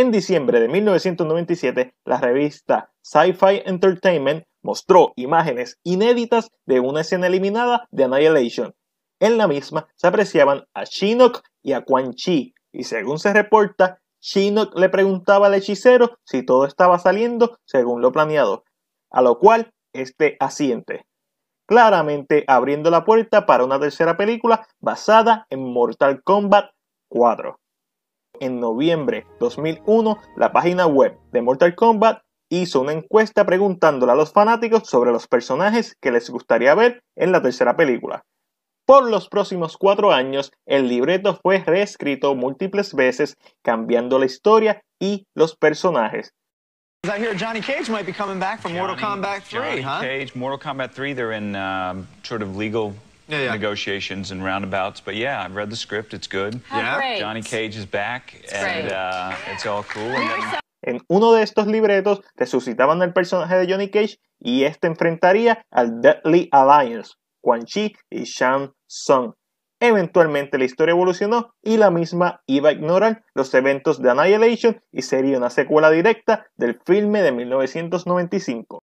En diciembre de 1997, la revista Sci-Fi Entertainment mostró imágenes inéditas de una escena eliminada de Annihilation. En la misma se apreciaban a Shinnok y a Quan Chi, y según se reporta, Shinnok le preguntaba al hechicero si todo estaba saliendo según lo planeado, a lo cual este asiente, claramente abriendo la puerta para una tercera película basada en Mortal Kombat 4 en noviembre de 2001, la página web de Mortal Kombat hizo una encuesta preguntándole a los fanáticos sobre los personajes que les gustaría ver en la tercera película. Por los próximos cuatro años, el libreto fue reescrito múltiples veces, cambiando la historia y los personajes negotiations En uno de estos libretos resucitaban el personaje de Johnny Cage y este enfrentaría al Deadly Alliance, Quan Chi y Shang Tsung. Eventualmente la historia evolucionó y la misma iba a ignorar los eventos de Annihilation y sería una secuela directa del filme de 1995.